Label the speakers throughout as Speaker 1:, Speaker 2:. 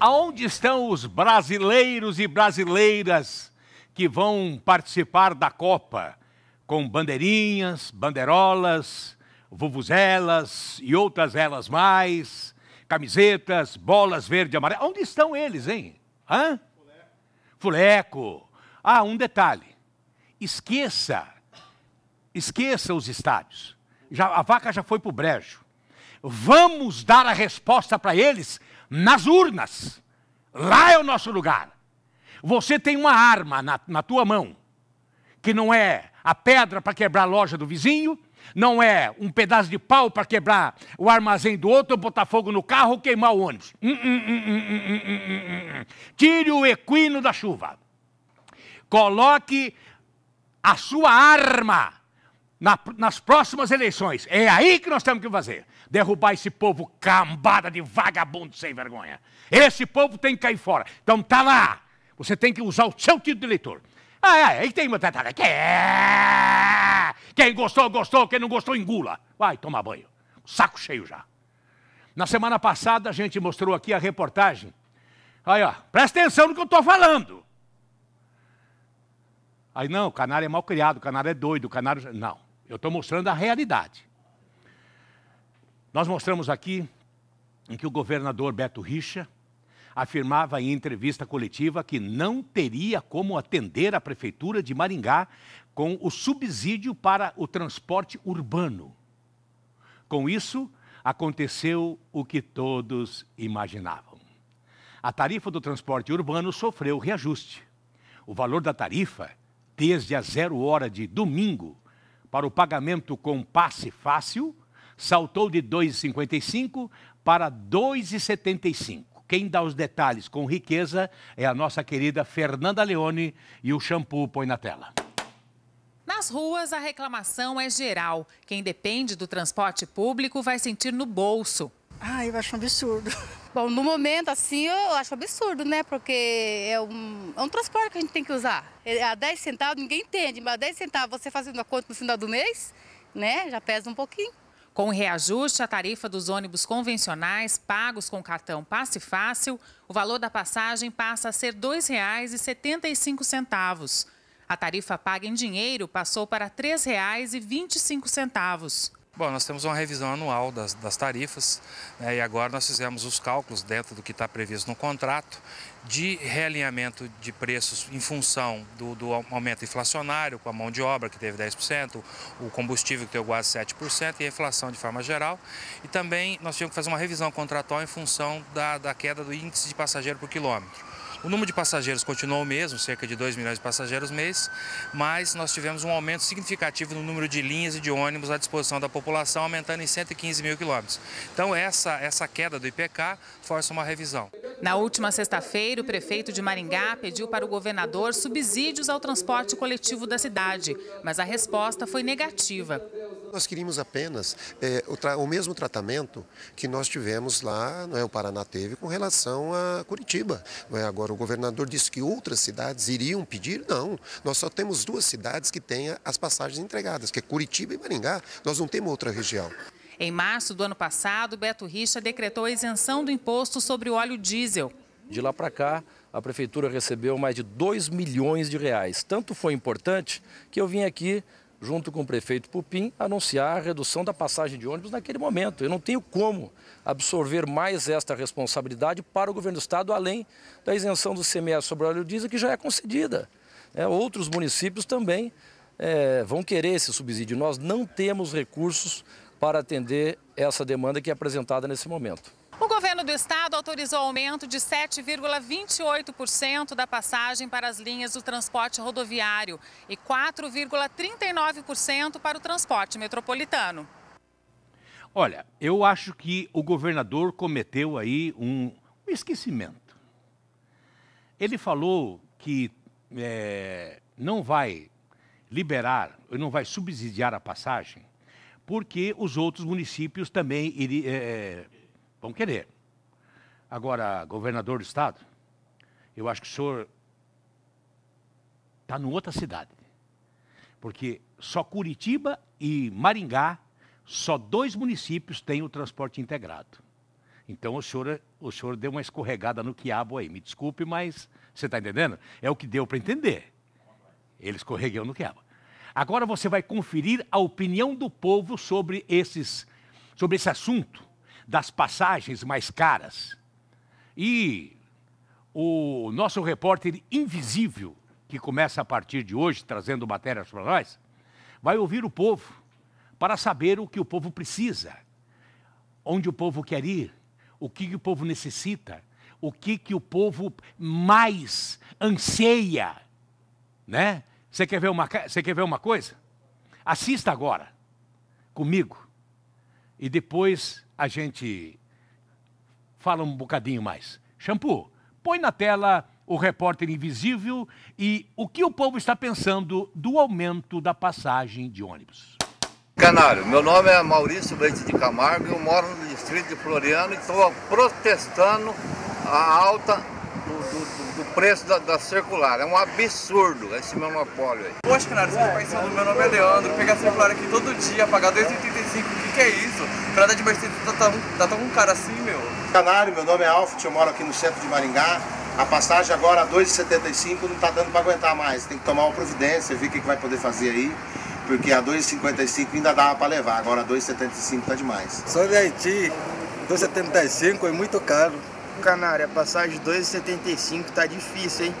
Speaker 1: aonde estão os brasileiros e brasileiras que vão participar da Copa com bandeirinhas, banderolas, vuvuzelas e outras elas mais, camisetas, bolas verde e amarela. Onde estão eles, hein? Hã? Fuleco. Ah, um detalhe. Esqueça, esqueça os estádios. Já, a vaca já foi para o brejo. Vamos dar a resposta para eles nas urnas. Lá é o nosso lugar. Você tem uma arma na, na tua mão, que não é a pedra para quebrar a loja do vizinho, não é um pedaço de pau para quebrar o armazém do outro, botar fogo no carro ou queimar o ônibus. Hum hum hum, hum, hum, hum, Tire o equino da chuva. Coloque a sua arma na, nas próximas eleições. É aí que nós temos que fazer. Derrubar esse povo cambada de vagabundo sem vergonha. Esse povo tem que cair fora. Então tá lá. Você tem que usar o seu título de eleitor. Ah, é, aí tem uma tratada. É? Quem gostou, gostou. Quem não gostou, engula. Vai tomar banho. Saco cheio já. Na semana passada a gente mostrou aqui a reportagem. Aí, ó, presta atenção no que eu estou falando. Aí, não, o canário é mal criado, o canário é doido, o canário. Não. Eu estou mostrando a realidade. Nós mostramos aqui em que o governador Beto Richa afirmava em entrevista coletiva que não teria como atender a prefeitura de Maringá com o subsídio para o transporte urbano. Com isso, aconteceu o que todos imaginavam. A tarifa do transporte urbano sofreu reajuste. O valor da tarifa, desde a zero hora de domingo, para o pagamento com passe fácil saltou de 2,55 para 2,75. Quem dá os detalhes com riqueza é a nossa querida Fernanda Leone e o shampoo põe na tela.
Speaker 2: Nas ruas, a reclamação é geral. Quem depende do transporte público vai sentir no bolso. Ah, eu acho um absurdo. Bom, no momento, assim, eu acho absurdo, né? Porque é um, é um transporte que a gente tem que usar. A 10 centavos ninguém entende, mas a 10 centavos você fazendo a conta no final do mês, né? Já pesa um pouquinho. Com o reajuste, a tarifa dos ônibus convencionais pagos com cartão Passe Fácil, o valor da passagem passa a ser R$ 2,75. A tarifa paga em dinheiro passou para R$ 3,25. Bom, nós temos uma revisão anual das, das tarifas né, e agora nós fizemos os cálculos dentro do que está previsto no contrato de realinhamento de preços em função do, do, aumento inflacionário, com a mão de obra que teve 10%, o combustível que teve quase 7% e a inflação de forma geral. E também nós tivemos que fazer uma revisão contratual em função da, da queda do índice de passageiro por quilômetro. O número de passageiros continuou o mesmo, cerca de 2 milhões de passageiros mês, mas nós tivemos um aumento significativo no número de linhas e de ônibus à disposição da população, aumentando em 115 mil quilômetros. Então essa, essa queda do IPK força uma revisão. Na última sexta-feira, o prefeito de Maringá pediu para o governador subsídios ao transporte coletivo da cidade, mas a resposta foi negativa.
Speaker 1: Nós queríamos apenas é, o, o, mesmo tratamento que nós tivemos lá, não é, o Paraná teve, com relação a Curitiba. Não é? Agora, o governador disse que outras cidades iriam pedir. Não, nós só temos duas cidades que têm as passagens entregadas, que é Curitiba e Maringá. Nós não temos outra região.
Speaker 2: Em março do ano passado, Beto Richa decretou a isenção do imposto sobre o óleo diesel. De
Speaker 1: lá para cá, a prefeitura recebeu mais de 2 milhões de reais. Tanto foi importante que eu vim aqui junto com o prefeito Pupim, anunciar a redução da passagem de ônibus naquele momento. Eu não tenho como absorver mais esta responsabilidade para o governo do Estado, além da isenção do CMS sobre o óleo diesel, que já é concedida. É, outros municípios também é, vão querer esse subsídio. Nós não temos recursos para atender essa demanda que é apresentada nesse momento
Speaker 2: governo do estado autorizou aumento de 7,28% da passagem para as linhas do transporte rodoviário e 4,39% para o transporte metropolitano.
Speaker 1: Olha, eu acho que o governador cometeu aí um, esquecimento. Ele falou que é, não vai liberar, não vai subsidiar a passagem, porque os outros municípios também é, é, vão querer. Agora, governador do estado, eu acho que o senhor está em outra cidade. Porque só Curitiba e Maringá, só dois municípios têm o transporte integrado. Então o senhor, o senhor deu uma escorregada no quiabo aí. Me desculpe, mas você está entendendo? É o que deu para entender. Ele escorregou no quiabo. Agora você vai conferir a opinião do povo sobre esses sobre esse assunto das passagens mais caras. E o nosso repórter invisível, que começa a partir de hoje trazendo matérias para nós, vai ouvir o povo para saber o que o povo precisa, onde o povo quer ir, o que o povo necessita, o que, que o povo mais anseia, né? Você quer ver uma você quer ver uma coisa? Assista agora comigo. E depois a gente fala um bocadinho mais. Shampoo, põe na tela o repórter invisível e o que o povo está pensando do aumento da passagem de ônibus. Canário, meu nome é Maurício Leite de Camargo, eu moro no distrito de Floriano e estou protestando a alta do, do preço da, da, circular. É um absurdo esse monopólio aí. Poxa, canário, você pensando, meu nome é Leandro, pegar circular aqui todo dia, pagar 2,85, o que, que é isso? Pra andar de Mercedes tá tão, tá tão um cara assim, meu. Canário, meu nome é Alfred, eu moro aqui no centro de Maringá. A passagem agora a 2,75 não tá dando para aguentar mais. Tem que tomar uma providência, ver o que, que vai poder fazer aí porque a 2,55 ainda dava para levar, agora a 2,75 tá demais. Só de Haiti, 2,75 é muito caro. Canário, a passagem 2,75 tá difícil, hein?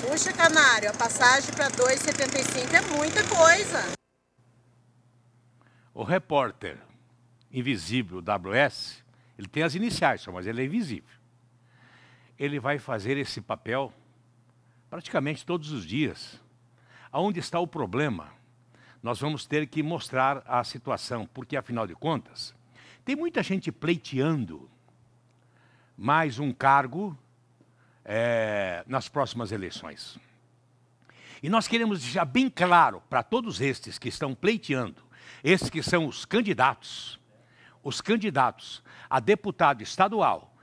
Speaker 2: Puxa, Canário, a passagem para 2,75 é muita coisa.
Speaker 1: O repórter invisível WS, ele tem as iniciais só, mas ele é invisível. Ele vai fazer esse papel praticamente todos os dias. Aonde está o problema? Nós vamos ter que mostrar a situação, porque afinal de contas, tem muita gente pleiteando mais um cargo é, nas próximas eleições. E nós queremos deixar bem claro para todos estes que estão pleiteando, esses que são os candidatos, os candidatos a deputado estadual,